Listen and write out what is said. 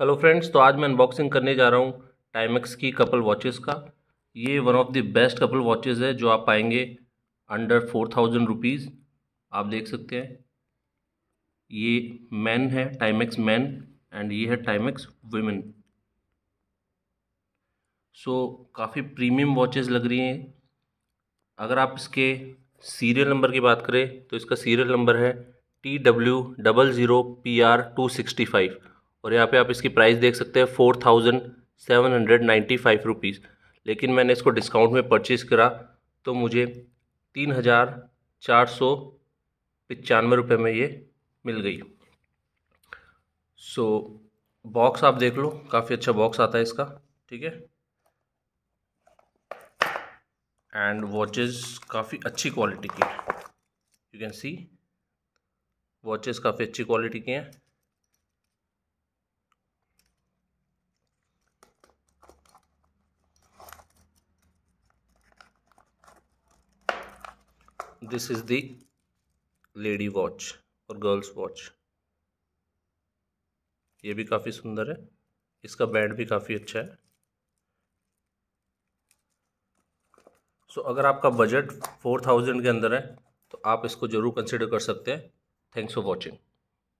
hello friends तो आज मैं अनबॉक्सिंग करने जा रहा हूँ टाइमेक्स की कपल वॉचेस का ये one of the best couple watches है जो आप पाएंगे अंडर फोर थाउजेंड रुपीज़ आप देख सकते हैं ये मैन है टाइमेक्स मैन एंड ये है टाइमेक्स वुमेन सो काफ़ी प्रीमियम वॉचेस लग रही हैं अगर आप इसके सीरियल नंबर की बात करें तो इसका सीरियल नंबर है T W double zero P R two sixty five और यहाँ पे आप इसकी प्राइस देख सकते हैं four thousand seven hundred ninety five rupees लेकिन मैंने इसको डिस्काउंट में परचेज़ करा तो मुझे तीन हज़ार चार सौ पचानवे रुपये में ये मिल गई सो so, बॉक्स आप देख लो काफ़ी अच्छा बॉक्स आता है इसका ठीक है एंड वॉचेस काफ़ी अच्छी क्वालिटी की यू कैन सी वॉचेस काफ़ी अच्छी क्वालिटी की हैं this is the lady watch और गर्ल्स वॉच ये भी काफ़ी सुंदर है इसका बैंड भी काफ़ी अच्छा है सो so, अगर आपका बजट फोर थाउजेंड के अंदर है तो आप इसको ज़रूर कंसिडर कर सकते हैं थैंक्स फॉर वॉचिंग